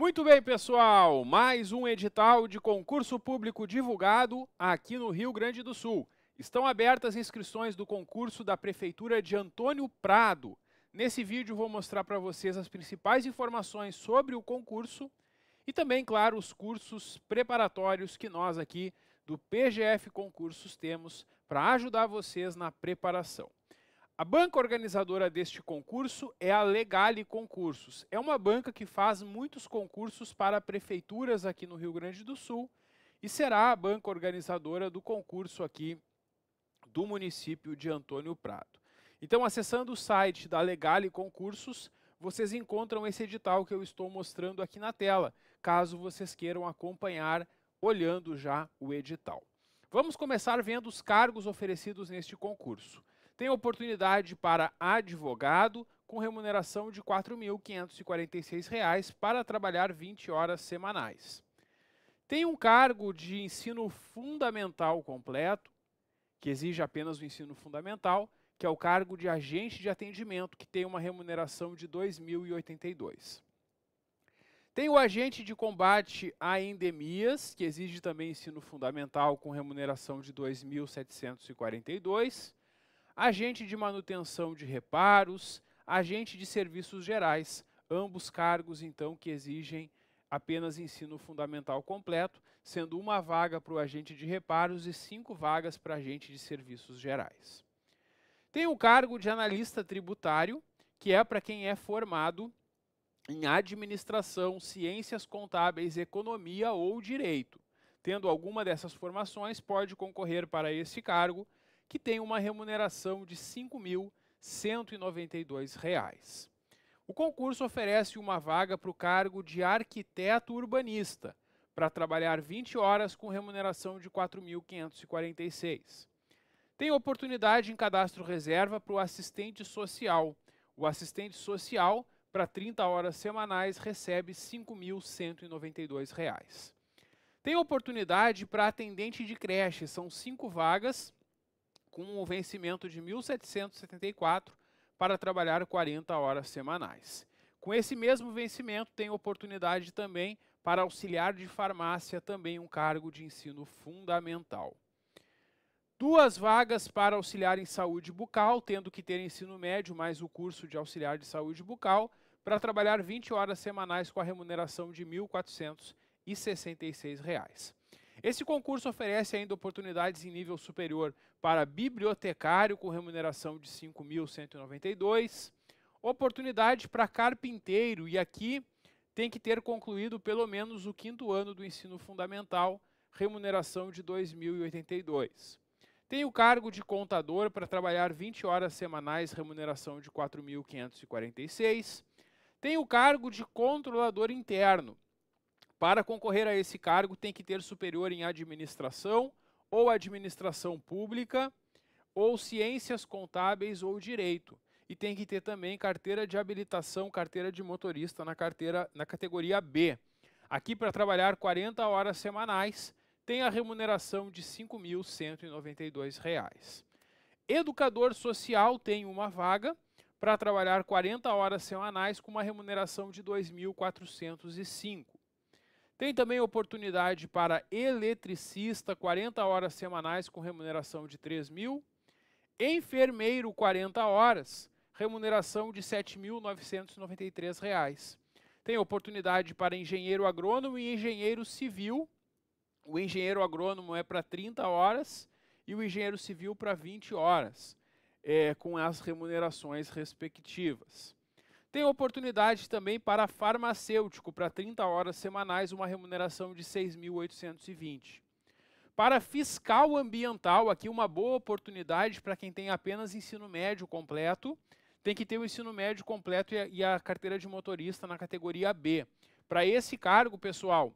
Muito bem, pessoal, mais um edital de concurso público divulgado aqui no Rio Grande do Sul. Estão abertas inscrições do concurso da Prefeitura de Antônio Prado. Nesse vídeo vou mostrar para vocês as principais informações sobre o concurso e também, claro, os cursos preparatórios que nós aqui do PGF Concursos temos para ajudar vocês na preparação. A banca organizadora deste concurso é a Legale Concursos. É uma banca que faz muitos concursos para prefeituras aqui no Rio Grande do Sul e será a banca organizadora do concurso aqui do município de Antônio Prado. Então, acessando o site da Legale Concursos, vocês encontram esse edital que eu estou mostrando aqui na tela, caso vocês queiram acompanhar olhando já o edital. Vamos começar vendo os cargos oferecidos neste concurso. Tem oportunidade para advogado com remuneração de R$ 4.546 para trabalhar 20 horas semanais. Tem um cargo de ensino fundamental completo, que exige apenas o ensino fundamental, que é o cargo de agente de atendimento, que tem uma remuneração de R$ 2.082. Tem o agente de combate a endemias, que exige também ensino fundamental com remuneração de R$ 2.742 agente de manutenção de reparos, agente de serviços gerais, ambos cargos então que exigem apenas ensino fundamental completo, sendo uma vaga para o agente de reparos e cinco vagas para agente de serviços gerais. Tem o cargo de analista tributário, que é para quem é formado em administração, ciências contábeis, economia ou direito. Tendo alguma dessas formações, pode concorrer para esse cargo que tem uma remuneração de R$ 5.192. O concurso oferece uma vaga para o cargo de arquiteto urbanista, para trabalhar 20 horas com remuneração de R$ 4.546. Tem oportunidade em cadastro reserva para o assistente social. O assistente social, para 30 horas semanais, recebe R$ 5.192. Tem oportunidade para atendente de creche, são cinco vagas com o vencimento de 1.774 para trabalhar 40 horas semanais. Com esse mesmo vencimento, tem oportunidade também para auxiliar de farmácia, também um cargo de ensino fundamental. Duas vagas para auxiliar em saúde bucal, tendo que ter ensino médio mais o curso de auxiliar de saúde bucal, para trabalhar 20 horas semanais com a remuneração de R$ 1.466. Esse concurso oferece ainda oportunidades em nível superior para bibliotecário com remuneração de 5.192. Oportunidade para carpinteiro, e aqui tem que ter concluído pelo menos o quinto ano do ensino fundamental, remuneração de 2.082. Tem o cargo de contador para trabalhar 20 horas semanais, remuneração de 4.546. Tem o cargo de controlador interno. Para concorrer a esse cargo, tem que ter superior em administração, ou administração pública, ou ciências contábeis ou direito. E tem que ter também carteira de habilitação, carteira de motorista na carteira na categoria B. Aqui para trabalhar 40 horas semanais, tem a remuneração de R$ 5.192. Educador social tem uma vaga para trabalhar 40 horas semanais com uma remuneração de 2.405. Tem também oportunidade para eletricista, 40 horas semanais com remuneração de 3 mil. Enfermeiro, 40 horas, remuneração de R$ 7.993. Tem oportunidade para engenheiro agrônomo e engenheiro civil. O engenheiro agrônomo é para 30 horas e o engenheiro civil para 20 horas, é, com as remunerações respectivas. Tem oportunidade também para farmacêutico, para 30 horas semanais, uma remuneração de 6.820. Para fiscal ambiental, aqui uma boa oportunidade para quem tem apenas ensino médio completo, tem que ter o ensino médio completo e a, carteira de motorista na categoria B. Para esse cargo, pessoal,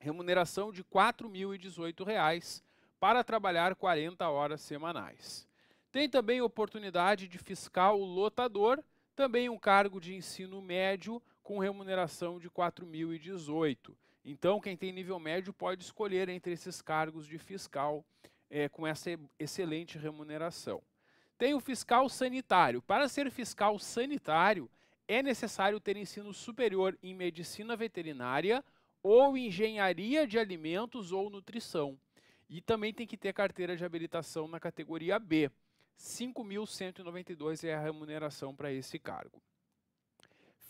remuneração de R$ reais para trabalhar 40 horas semanais. Tem também oportunidade de fiscal lotador, também um cargo de ensino médio com remuneração de 4.018. Então, quem tem nível médio pode escolher entre esses cargos de fiscal é, com essa excelente remuneração. Tem o fiscal sanitário. Para ser fiscal sanitário, é necessário ter ensino superior em medicina veterinária ou engenharia de alimentos ou nutrição. E também tem que ter carteira de habilitação na categoria B. 5.192 é a remuneração para esse cargo.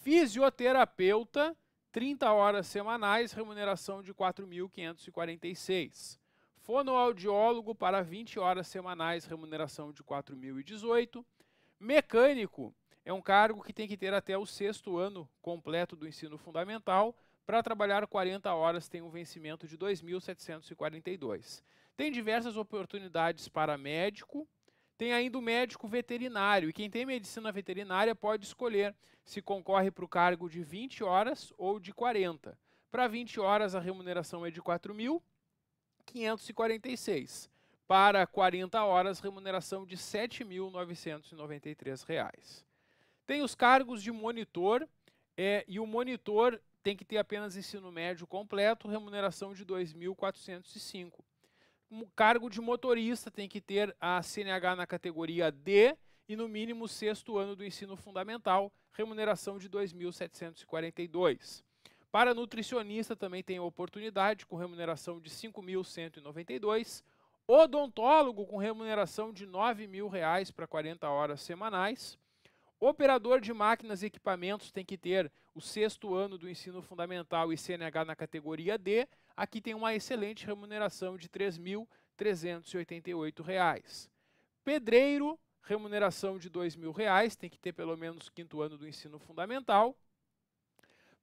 Fisioterapeuta, 30 horas semanais, remuneração de 4.546. Fonoaudiólogo para 20 horas semanais, remuneração de 4.018. Mecânico é um cargo que tem que ter até o sexto ano completo do ensino fundamental. Para trabalhar 40 horas tem um vencimento de 2.742. Tem diversas oportunidades para médico, tem ainda o médico veterinário, e quem tem medicina veterinária pode escolher se concorre para o cargo de 20 horas ou de 40. Para 20 horas, a remuneração é de 4.546. Para 40 horas, remuneração de R$ 7.993. Tem os cargos de monitor, é, e o monitor tem que ter apenas ensino médio completo, remuneração de 2.405 cargo de motorista tem que ter a CNH na categoria D e no mínimo sexto ano do ensino fundamental, remuneração de 2.742. Para nutricionista também tem oportunidade com remuneração de 5.192, odontólogo com remuneração de R$ 9.000 para 40 horas semanais. Operador de máquinas e equipamentos tem que ter o sexto ano do ensino fundamental e CNH na categoria D, aqui tem uma excelente remuneração de R$ 3.388. Pedreiro, remuneração de R$ 2.000, tem que ter pelo menos o quinto ano do ensino fundamental.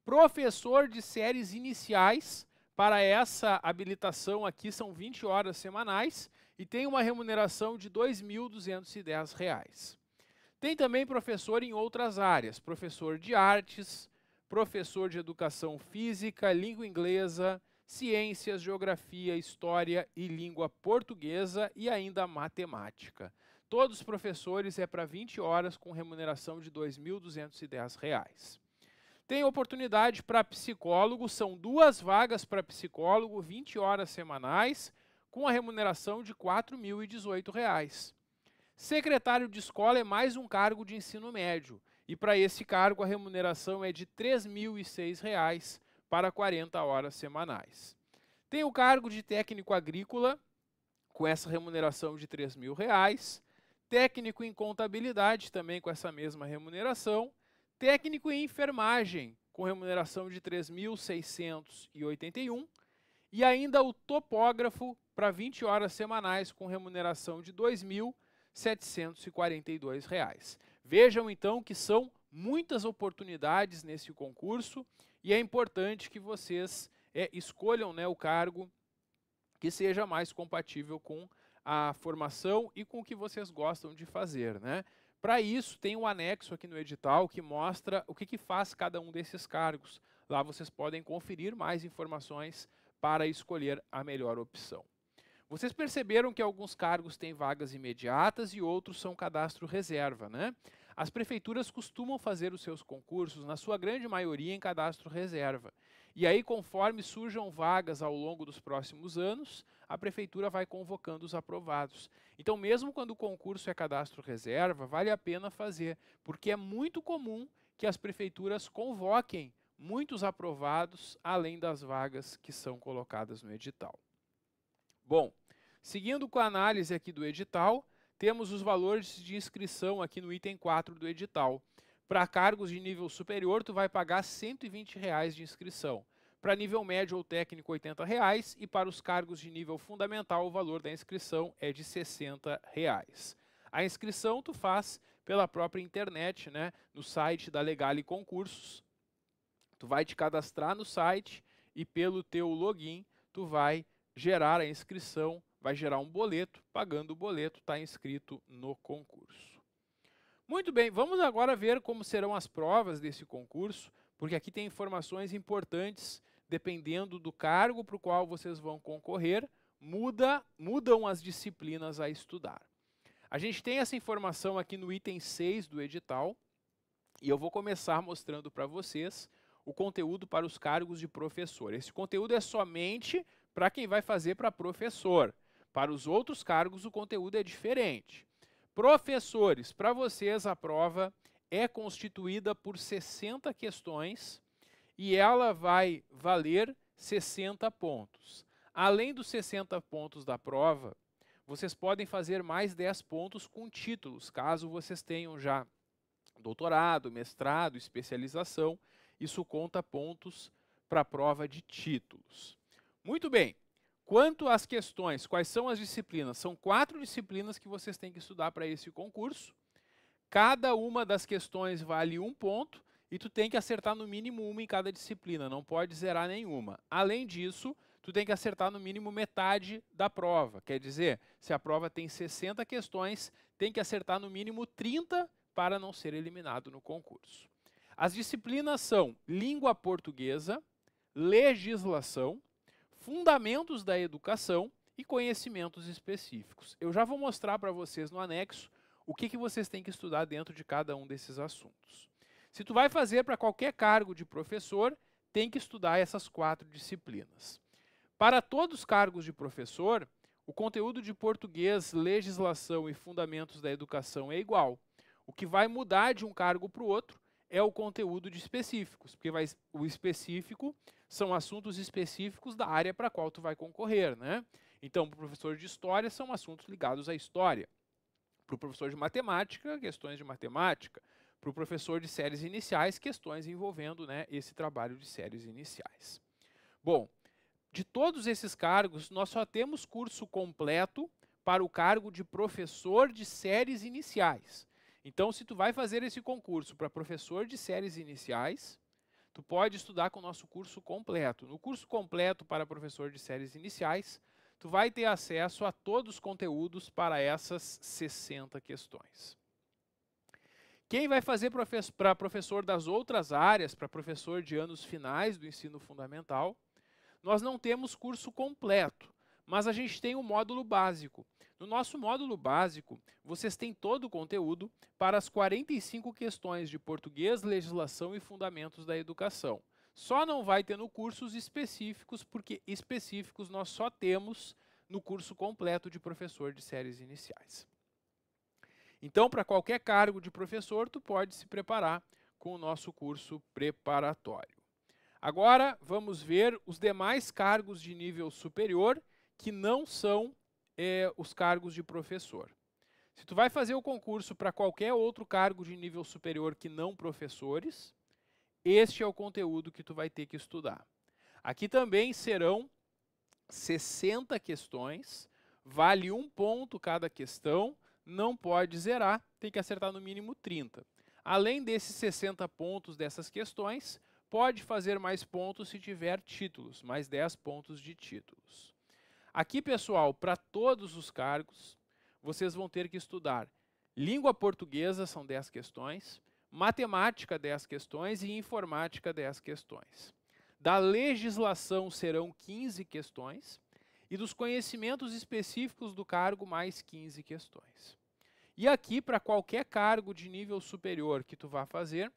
Professor de séries iniciais, para essa habilitação aqui são 20 horas semanais e tem uma remuneração de R$ 2.210. Tem também professor em outras áreas, professor de artes, professor de educação física, língua inglesa, ciências, geografia, história e língua portuguesa e ainda matemática. Todos os professores é para 20 horas com remuneração de R$ 2.210. Tem oportunidade para psicólogo, são duas vagas para psicólogo, 20 horas semanais, com a remuneração de R$ 4.018. Secretário de escola é mais um cargo de ensino médio, e para esse cargo a remuneração é de R$ 3.006 para 40 horas semanais. Tem o cargo de técnico agrícola, com essa remuneração de R$ reais, técnico em contabilidade, também com essa mesma remuneração, técnico em enfermagem, com remuneração de 3.681, e ainda o topógrafo para 20 horas semanais com remuneração de R$ 2.742. Vejam então que são muitas oportunidades nesse concurso e é importante que vocês é, escolham né, o cargo que seja mais compatível com a formação e com o que vocês gostam de fazer. Né? Para isso, tem um anexo aqui no edital que mostra o que, que faz cada um desses cargos. Lá vocês podem conferir mais informações para escolher a melhor opção. Vocês perceberam que alguns cargos têm vagas imediatas e outros são cadastro reserva, né? As prefeituras costumam fazer os seus concursos, na sua grande maioria, em cadastro reserva. E aí, conforme surjam vagas ao longo dos próximos anos, a prefeitura vai convocando os aprovados. Então, mesmo quando o concurso é cadastro reserva, vale a pena fazer, porque é muito comum que as prefeituras convoquem muitos aprovados, além das vagas que são colocadas no edital. Bom, seguindo com a análise aqui do edital, temos os valores de inscrição aqui no item 4 do edital. Para cargos de nível superior, tu vai pagar R$ 120 reais de inscrição. Para nível médio ou técnico, R$ 80 reais, e para os cargos de nível fundamental, o valor da inscrição é de R$ 60. Reais. A inscrição tu faz pela própria internet, né, no site da Legale Concursos. Tu vai te cadastrar no site e pelo teu login tu vai gerar a inscrição vai gerar um boleto, pagando o boleto está inscrito no concurso. Muito bem, vamos agora ver como serão as provas desse concurso, porque aqui tem informações importantes dependendo do cargo para o qual vocês vão concorrer, muda, mudam as disciplinas a estudar. A gente tem essa informação aqui no item 6 do edital, e eu vou começar mostrando para vocês o conteúdo para os cargos de professor. Esse conteúdo é somente para quem vai fazer para professor. Para os outros cargos, o conteúdo é diferente. Professores, para vocês a prova é constituída por 60 questões e ela vai valer 60 pontos. Além dos 60 pontos da prova, vocês podem fazer mais 10 pontos com títulos, caso vocês tenham já doutorado, mestrado, especialização. Isso conta pontos para a prova de títulos. Muito bem, Quanto às questões, quais são as disciplinas? São quatro disciplinas que vocês têm que estudar para esse concurso. Cada uma das questões vale um ponto e tu tem que acertar no mínimo uma em cada disciplina, não pode zerar nenhuma. Além disso, tu tem que acertar no mínimo metade da prova. Quer dizer, se a prova tem 60 questões, tem que acertar no mínimo 30 para não ser eliminado no concurso. As disciplinas são língua portuguesa, legislação, fundamentos da educação e conhecimentos específicos. Eu já vou mostrar para vocês no anexo o que, que vocês têm que estudar dentro de cada um desses assuntos. Se tu vai fazer para qualquer cargo de professor, tem que estudar essas quatro disciplinas. Para todos os cargos de professor, o conteúdo de português, legislação e fundamentos da educação é igual. O que vai mudar de um cargo para o outro é o conteúdo de específicos, porque vai, o específico são assuntos específicos da área para a qual tu vai concorrer, né? Então, para o professor de história são assuntos ligados à história. Para o professor de matemática, questões de matemática. Para o professor de séries iniciais, questões envolvendo né, esse trabalho de séries iniciais. Bom, de todos esses cargos, nós só temos curso completo para o cargo de professor de séries iniciais. Então, se tu vai fazer esse concurso para professor de séries iniciais, tu pode estudar com o nosso curso completo. No curso completo para professor de séries iniciais, tu vai ter acesso a todos os conteúdos para essas 60 questões. Quem vai fazer para professor das outras áreas, para professor de anos finais do ensino fundamental, nós não temos curso completo, mas a gente tem o um módulo básico. No nosso módulo básico, vocês têm todo o conteúdo para as 45 questões de português, legislação e fundamentos da educação. Só não vai ter no cursos específicos, porque específicos nós só temos no curso completo de professor de séries iniciais. Então, para qualquer cargo de professor, tu pode se preparar com o nosso curso preparatório. Agora, vamos ver os demais cargos de nível superior que não são é os cargos de professor. Se tu vai fazer o concurso para qualquer outro cargo de nível superior que não professores, este é o conteúdo que tu vai ter que estudar. Aqui também serão 60 questões, vale um ponto cada questão, não pode zerar, tem que acertar no mínimo 30. Além desses 60 pontos dessas questões, pode fazer mais pontos se tiver títulos, mais 10 pontos de títulos. Aqui, pessoal, para todos os cargos, vocês vão ter que estudar língua portuguesa, são 10 questões, matemática, 10 questões e informática, 10 questões. Da legislação serão 15 questões e dos conhecimentos específicos do cargo, mais 15 questões. E aqui, para qualquer cargo de nível superior que tu vá fazer,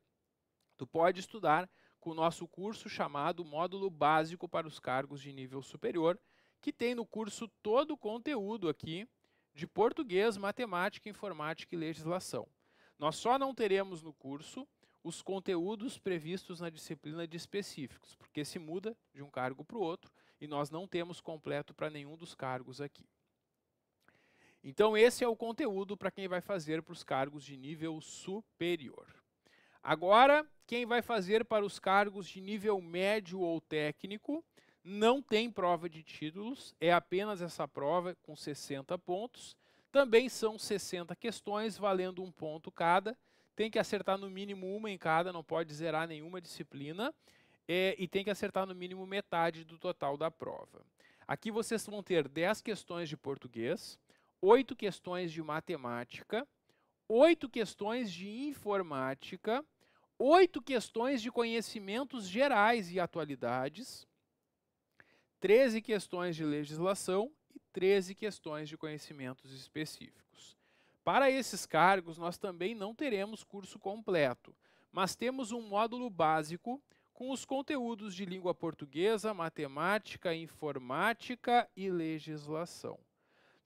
tu pode estudar com o nosso curso chamado Módulo Básico para os Cargos de Nível Superior, que tem no curso todo o conteúdo aqui de português, matemática, informática e legislação. Nós só não teremos no curso os conteúdos previstos na disciplina de específicos, porque se muda de um cargo para o outro e nós não temos completo para nenhum dos cargos aqui. Então, esse é o conteúdo para quem vai fazer para os cargos de nível superior. Agora, quem vai fazer para os cargos de nível médio ou técnico não tem prova de títulos, é apenas essa prova com 60 pontos. Também são 60 questões, valendo um ponto cada. Tem que acertar no mínimo uma em cada, não pode zerar nenhuma disciplina. É, e tem que acertar no mínimo metade do total da prova. Aqui vocês vão ter 10 questões de português, 8 questões de matemática, 8 questões de informática, 8 questões de conhecimentos gerais e atualidades, 13 questões de legislação e 13 questões de conhecimentos específicos. Para esses cargos, nós também não teremos curso completo, mas temos um módulo básico com os conteúdos de língua portuguesa, matemática, informática e legislação.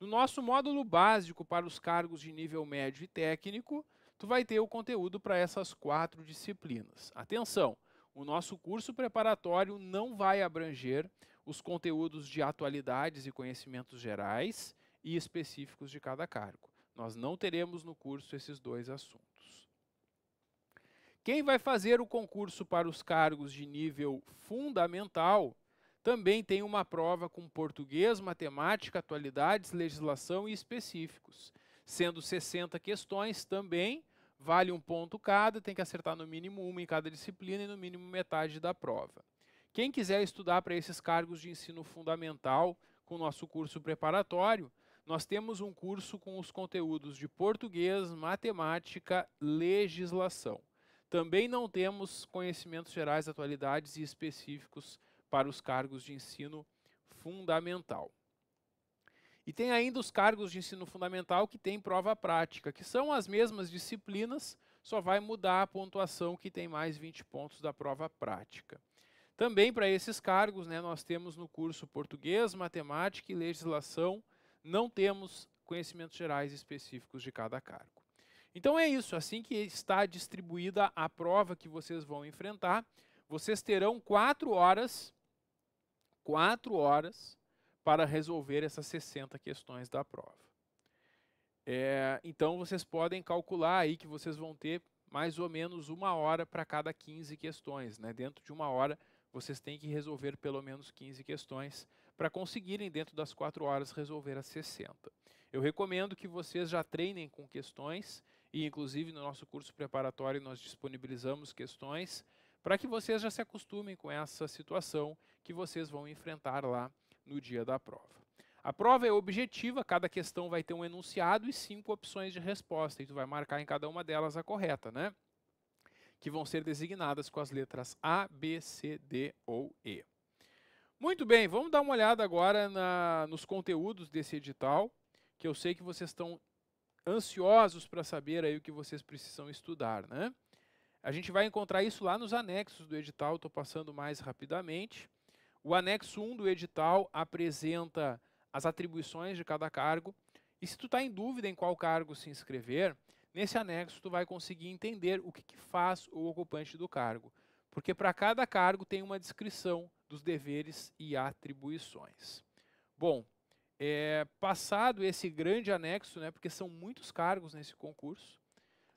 No nosso módulo básico para os cargos de nível médio e técnico, tu vai ter o conteúdo para essas quatro disciplinas. Atenção, o nosso curso preparatório não vai abranger os conteúdos de atualidades e conhecimentos gerais e específicos de cada cargo. Nós não teremos no curso esses dois assuntos. Quem vai fazer o concurso para os cargos de nível fundamental também tem uma prova com português, matemática, atualidades, legislação e específicos, sendo 60 questões também, vale um ponto cada, tem que acertar no mínimo uma em cada disciplina e no mínimo metade da prova. Quem quiser estudar para esses cargos de ensino fundamental com o nosso curso preparatório, nós temos um curso com os conteúdos de português, matemática, legislação. Também não temos conhecimentos gerais, atualidades e específicos para os cargos de ensino fundamental. E tem ainda os cargos de ensino fundamental que têm prova prática, que são as mesmas disciplinas, só vai mudar a pontuação que tem mais 20 pontos da prova prática. Também para esses cargos, né, nós temos no curso português, matemática e legislação, não temos conhecimentos gerais específicos de cada cargo. Então é isso, assim que está distribuída a prova que vocês vão enfrentar, vocês terão quatro horas, quatro horas para resolver essas 60 questões da prova. É, então vocês podem calcular aí que vocês vão ter mais ou menos uma hora para cada 15 questões, né? dentro de uma hora vocês têm que resolver pelo menos 15 questões para conseguirem, dentro das 4 horas, resolver as 60. Eu recomendo que vocês já treinem com questões e, inclusive, no nosso curso preparatório, nós disponibilizamos questões para que vocês já se acostumem com essa situação que vocês vão enfrentar lá no dia da prova. A prova é objetiva, cada questão vai ter um enunciado e cinco opções de resposta, e tu vai marcar em cada uma delas a correta, né? que vão ser designadas com as letras A, B, C, D ou E. Muito bem, vamos dar uma olhada agora na, nos conteúdos desse edital, que eu sei que vocês estão ansiosos para saber aí o que vocês precisam estudar, né? A gente vai encontrar isso lá nos anexos do edital, estou passando mais rapidamente. O anexo 1 do edital apresenta as atribuições de cada cargo. E se tu está em dúvida em qual cargo se inscrever, Nesse anexo, tu vai conseguir entender o que, que faz o ocupante do cargo, porque para cada cargo tem uma descrição dos deveres e atribuições. Bom, é, passado esse grande anexo, né, porque são muitos cargos nesse concurso,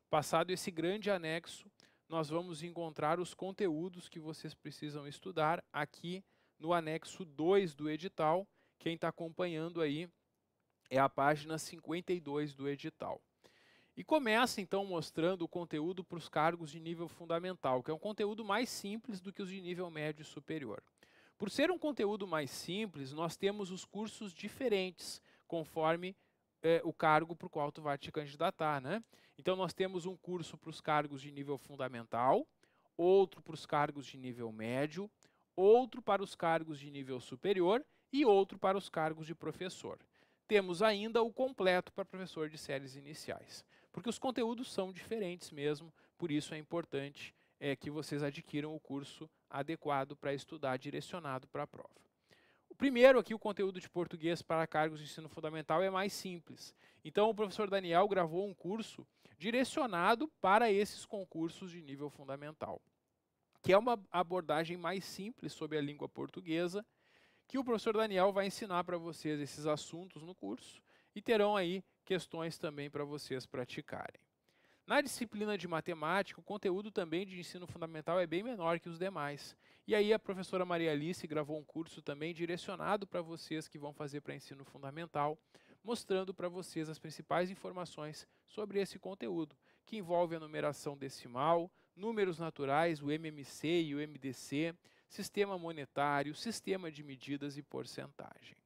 passado esse grande anexo, nós vamos encontrar os conteúdos que vocês precisam estudar aqui no anexo 2 do edital. Quem está acompanhando aí é a página 52 do edital. E começa então mostrando o conteúdo para os cargos de nível fundamental, que é um conteúdo mais simples do que os de nível médio e superior. Por ser um conteúdo mais simples, nós temos os cursos diferentes, conforme eh, o cargo para o qual tu vai te candidatar. Né? Então nós temos um curso para os cargos de nível fundamental, outro para os cargos de nível médio, outro para os cargos de nível superior e outro para os cargos de professor. Temos ainda o completo para professor de séries iniciais porque os conteúdos são diferentes mesmo, por isso é importante é, que vocês adquiram o curso adequado para estudar direcionado para a prova. O primeiro aqui, o conteúdo de português para cargos de ensino fundamental é mais simples. Então, o professor Daniel gravou um curso direcionado para esses concursos de nível fundamental, que é uma abordagem mais simples sobre a língua portuguesa, que o professor Daniel vai ensinar para vocês esses assuntos no curso e terão aí questões também para vocês praticarem. Na disciplina de matemática, o conteúdo também de ensino fundamental é bem menor que os demais. E aí a professora Maria Alice gravou um curso também direcionado para vocês que vão fazer para ensino fundamental, mostrando para vocês as principais informações sobre esse conteúdo, que envolve a numeração decimal, números naturais, o MMC e o MDC, sistema monetário, sistema de medidas e porcentagem.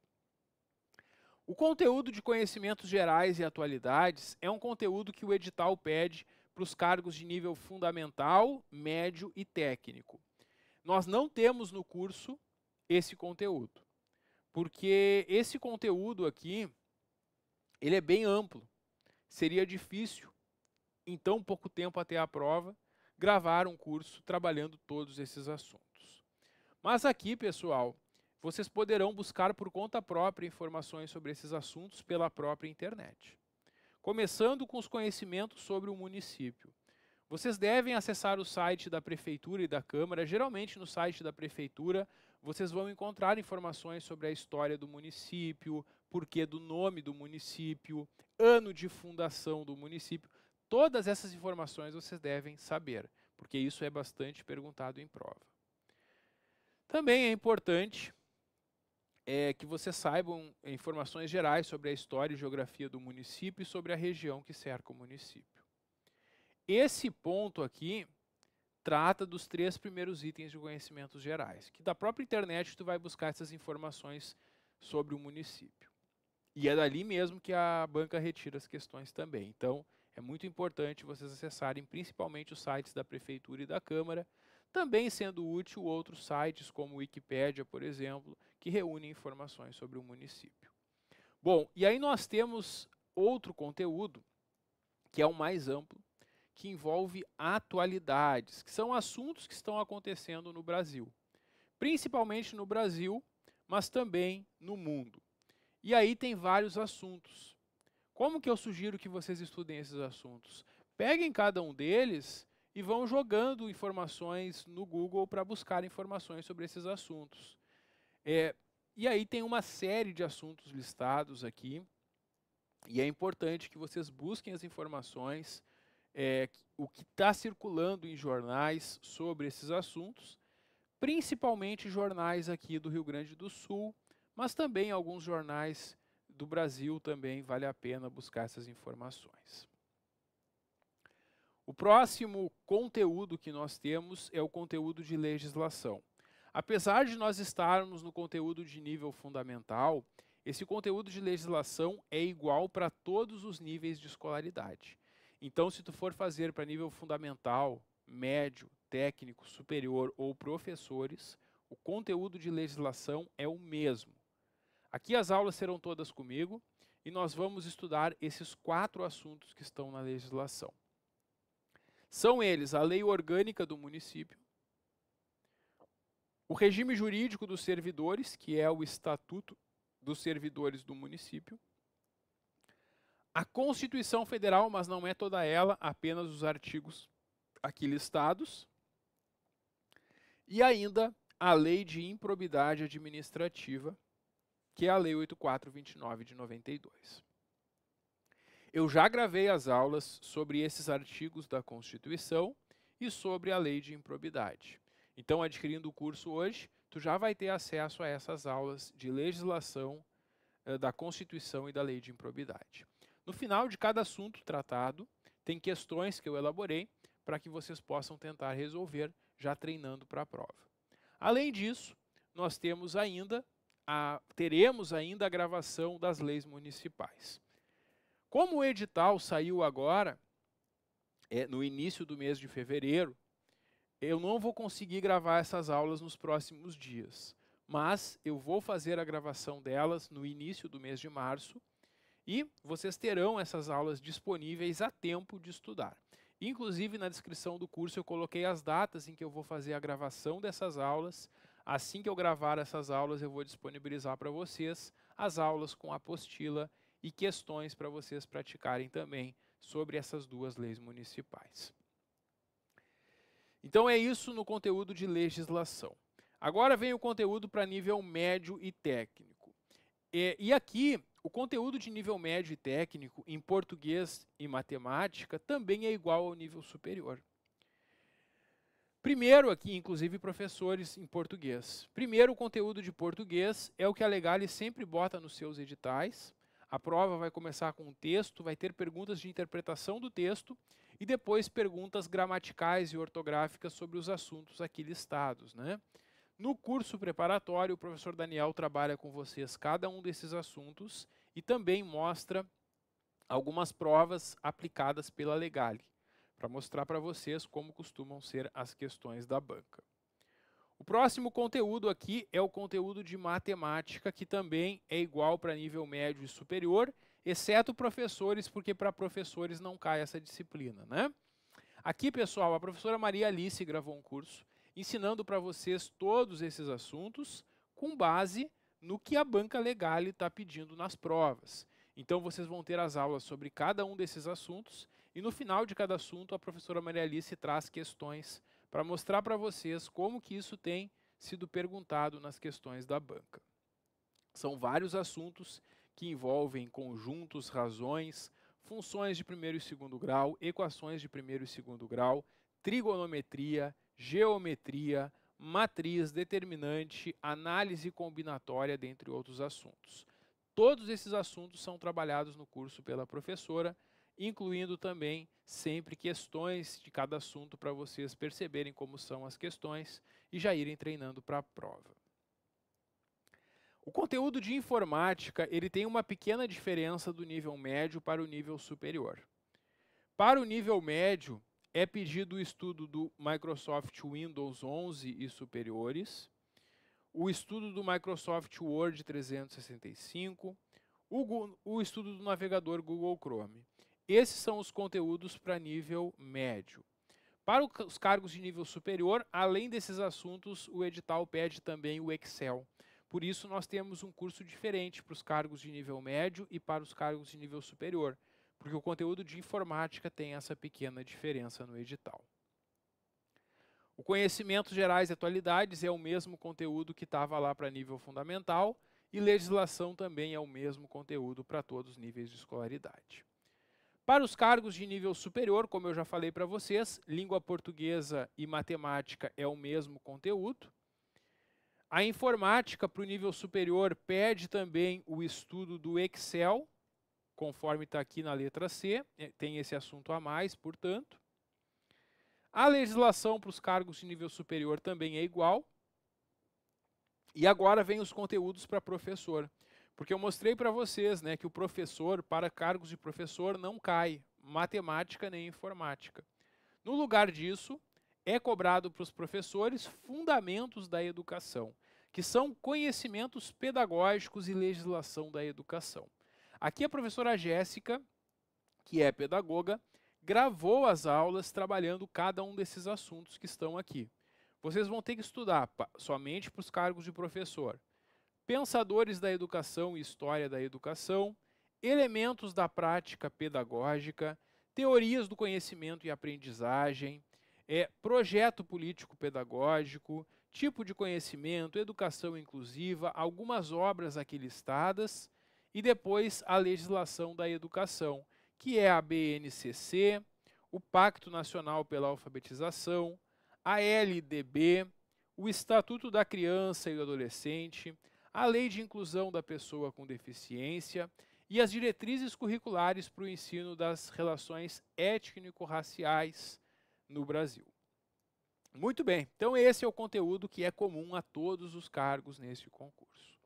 O conteúdo de conhecimentos gerais e atualidades é um conteúdo que o edital pede para os cargos de nível fundamental, médio e técnico. Nós não temos no curso esse conteúdo, porque esse conteúdo aqui ele é bem amplo. Seria difícil, em tão pouco tempo até a prova, gravar um curso trabalhando todos esses assuntos. Mas aqui, pessoal, vocês poderão buscar por conta própria informações sobre esses assuntos pela própria internet. Começando com os conhecimentos sobre o município. Vocês devem acessar o site da Prefeitura e da Câmara. Geralmente, no site da Prefeitura, vocês vão encontrar informações sobre a história do município, porquê do nome do município, ano de fundação do município. Todas essas informações vocês devem saber, porque isso é bastante perguntado em prova. Também é importante é, que vocês saibam informações gerais sobre a história e geografia do município e sobre a região que cerca o município. Esse ponto aqui trata dos três primeiros itens de conhecimentos gerais, que da própria internet tu vai buscar essas informações sobre o município. E é dali mesmo que a banca retira as questões também. Então, é muito importante vocês acessarem principalmente os sites da prefeitura e da Câmara, também sendo útil outros sites como Wikipédia, por exemplo, que reúnem informações sobre o município. Bom, e aí nós temos outro conteúdo, que é o mais amplo, que envolve atualidades, que são assuntos que estão acontecendo no Brasil. Principalmente no Brasil, mas também no mundo. E aí tem vários assuntos. Como que eu sugiro que vocês estudem esses assuntos? Peguem cada um deles e vão jogando informações no Google para buscar informações sobre esses assuntos. É, e aí tem uma série de assuntos listados aqui, e é importante que vocês busquem as informações, é, o que está circulando em jornais sobre esses assuntos, principalmente jornais aqui do Rio Grande do Sul, mas também alguns jornais do Brasil também vale a pena buscar essas informações. O próximo conteúdo que nós temos é o conteúdo de legislação. Apesar de nós estarmos no conteúdo de nível fundamental, esse conteúdo de legislação é igual para todos os níveis de escolaridade. Então, se tu for fazer para nível fundamental, médio, técnico, superior ou professores, o conteúdo de legislação é o mesmo. Aqui as aulas serão todas comigo e nós vamos estudar esses quatro assuntos que estão na legislação. São eles a lei orgânica do município, o regime jurídico dos servidores, que é o Estatuto dos Servidores do Município, a Constituição Federal, mas não é toda ela, apenas os artigos aqui listados, e ainda a Lei de Improbidade Administrativa, que é a Lei 8429 de 92. Eu já gravei as aulas sobre esses artigos da Constituição e sobre a lei de improbidade. Então, adquirindo o curso hoje, tu já vai ter acesso a essas aulas de legislação eh, da Constituição e da lei de improbidade. No final de cada assunto tratado, tem questões que eu elaborei para que vocês possam tentar resolver já treinando para a prova. Além disso, nós temos ainda a, teremos ainda a gravação das leis municipais. Como o edital saiu agora, é, no início do mês de fevereiro, eu não vou conseguir gravar essas aulas nos próximos dias, mas eu vou fazer a gravação delas no início do mês de março e vocês terão essas aulas disponíveis a tempo de estudar. Inclusive, na descrição do curso, eu coloquei as datas em que eu vou fazer a gravação dessas aulas. Assim que eu gravar essas aulas, eu vou disponibilizar para vocês as aulas com apostila e questões para vocês praticarem também sobre essas duas leis municipais. Então é isso no conteúdo de legislação. Agora vem o conteúdo para nível médio e técnico. É, e aqui, o conteúdo de nível médio e técnico em português e matemática também é igual ao nível superior. Primeiro aqui, inclusive, professores em português. Primeiro, o conteúdo de português é o que a Legale sempre bota nos seus editais. A prova vai começar com um texto, vai ter perguntas de interpretação do texto e depois perguntas gramaticais e ortográficas sobre os assuntos aqui listados. Né? No curso preparatório, o professor Daniel trabalha com vocês cada um desses assuntos e também mostra algumas provas aplicadas pela Legale, para mostrar para vocês como costumam ser as questões da banca. O próximo conteúdo aqui é o conteúdo de matemática, que também é igual para nível médio e superior, exceto professores, porque para professores não cai essa disciplina, né? Aqui, pessoal, a professora Maria Alice gravou um curso ensinando para vocês todos esses assuntos com base no que a banca legal está pedindo nas provas. Então vocês vão ter as aulas sobre cada um desses assuntos e no final de cada assunto a professora Maria Alice traz questões para mostrar para vocês como que isso tem sido perguntado nas questões da banca. São vários assuntos que envolvem conjuntos, razões, funções de primeiro e segundo grau, equações de primeiro e segundo grau, trigonometria, geometria, matriz, determinante, análise combinatória, dentre outros assuntos. Todos esses assuntos são trabalhados no curso pela professora incluindo também sempre questões de cada assunto para vocês perceberem como são as questões e já irem treinando para a prova. O conteúdo de informática ele tem uma pequena diferença do nível médio para o nível superior. Para o nível médio, é pedido o estudo do Microsoft Windows 11 e superiores, o estudo do Microsoft Word 365, o, o estudo do navegador Google Chrome. Esses são os conteúdos para nível médio. Para os cargos de nível superior, além desses assuntos, o edital pede também o Excel. Por isso, nós temos um curso diferente para os cargos de nível médio e para os cargos de nível superior, porque o conteúdo de informática tem essa pequena diferença no edital. O conhecimento gerais e atualidades é o mesmo conteúdo que estava lá para nível fundamental e legislação também é o mesmo conteúdo para todos os níveis de escolaridade. Para os cargos de nível superior, como eu já falei para vocês, língua portuguesa e matemática é o mesmo conteúdo. A informática para o nível superior pede também o estudo do Excel, conforme está aqui na letra C, é, tem esse assunto a mais, portanto. A legislação para os cargos de nível superior também é igual. E agora vem os conteúdos para professor. Porque eu mostrei para vocês né, que o professor, para cargos de professor, não cai matemática nem informática. No lugar disso, é cobrado para os professores fundamentos da educação, que são conhecimentos pedagógicos e legislação da educação. Aqui a professora Jéssica, que é pedagoga, gravou as aulas trabalhando cada um desses assuntos que estão aqui. Vocês vão ter que estudar somente para os cargos de professor pensadores da educação e história da educação, elementos da prática pedagógica, teorias do conhecimento e aprendizagem, é, projeto político pedagógico, tipo de conhecimento, educação inclusiva, algumas obras aqui listadas e depois a legislação da educação, que é a BNCC, o Pacto Nacional pela Alfabetização, a LDB, o Estatuto da Criança e do Adolescente, a lei de inclusão da pessoa com deficiência e as diretrizes curriculares para o ensino das relações étnico-raciais no Brasil. Muito bem, então esse é o conteúdo que é comum a todos os cargos nesse concurso.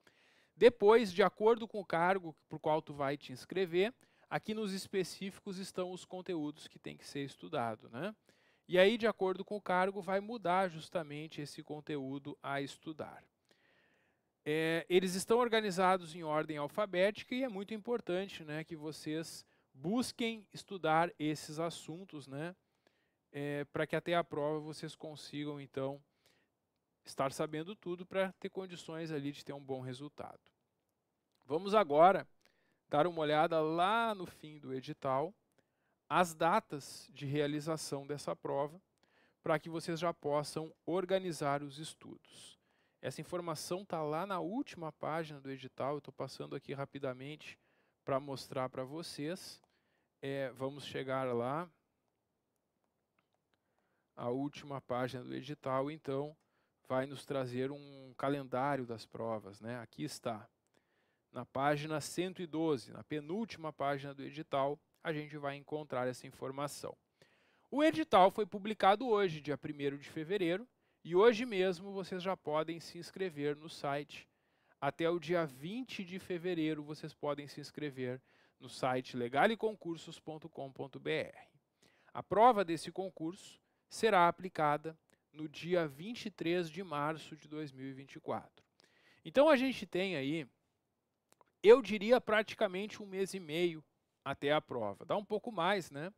Depois, de acordo com o cargo para o qual tu vai te inscrever, aqui nos específicos estão os conteúdos que tem que ser estudado, né? E aí, de acordo com o cargo, vai mudar justamente esse conteúdo a estudar. É, eles estão organizados em ordem alfabética e é muito importante né, que vocês busquem estudar esses assuntos, né, é, para que até a prova vocês consigam, então, estar sabendo tudo para ter condições ali de ter um bom resultado. Vamos agora dar uma olhada lá no fim do edital, as datas de realização dessa prova, para que vocês já possam organizar os estudos. Essa informação está lá na última página do edital, eu estou passando aqui rapidamente para mostrar para vocês. É, vamos chegar lá, a última página do edital, então, vai nos trazer um calendário das provas. Né? Aqui está, na página 112, na penúltima página do edital, a gente vai encontrar essa informação. O edital foi publicado hoje, dia 1 de fevereiro, e hoje mesmo vocês já podem se inscrever no site. Até o dia 20 de fevereiro vocês podem se inscrever no site legaleconcursos.com.br. A prova desse concurso será aplicada no dia 23 de março de 2024. Então a gente tem aí, eu diria praticamente um mês e meio até a prova. Dá um pouco mais, né?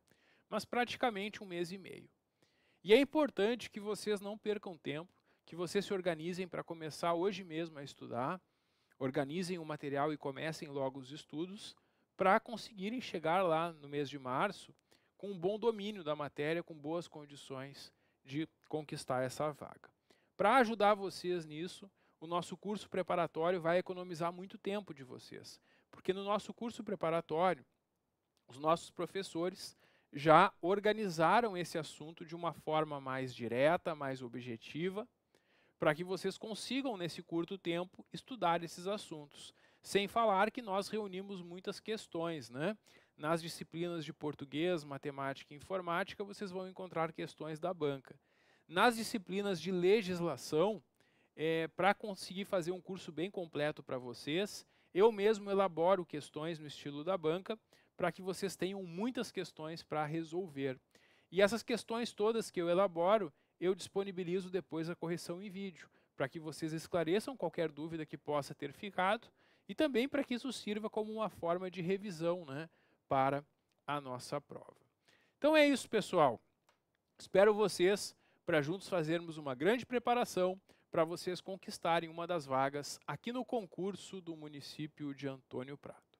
Mas praticamente um mês e meio. E é importante que vocês não percam tempo, que vocês se organizem para começar hoje mesmo a estudar, organizem o material e comecem logo os estudos para conseguirem chegar lá no mês de março com um bom domínio da matéria, com boas condições de conquistar essa vaga. Para ajudar vocês nisso, o nosso curso preparatório vai economizar muito tempo de vocês, porque no nosso curso preparatório, os nossos professores já organizaram esse assunto de uma forma mais direta, mais objetiva, para que vocês consigam, nesse curto tempo, estudar esses assuntos. Sem falar que nós reunimos muitas questões, né? Nas disciplinas de português, matemática e informática, vocês vão encontrar questões da banca. Nas disciplinas de legislação, é, para conseguir fazer um curso bem completo para vocês, eu mesmo elaboro questões no estilo da banca, para que vocês tenham muitas questões para resolver. E essas questões todas que eu elaboro, eu disponibilizo depois a correção em vídeo, para que vocês esclareçam qualquer dúvida que possa ter ficado e também para que isso sirva como uma forma de revisão né, para a nossa prova. Então é isso, pessoal. Espero vocês para juntos fazermos uma grande preparação para vocês conquistarem uma das vagas aqui no concurso do município de Antônio Prado.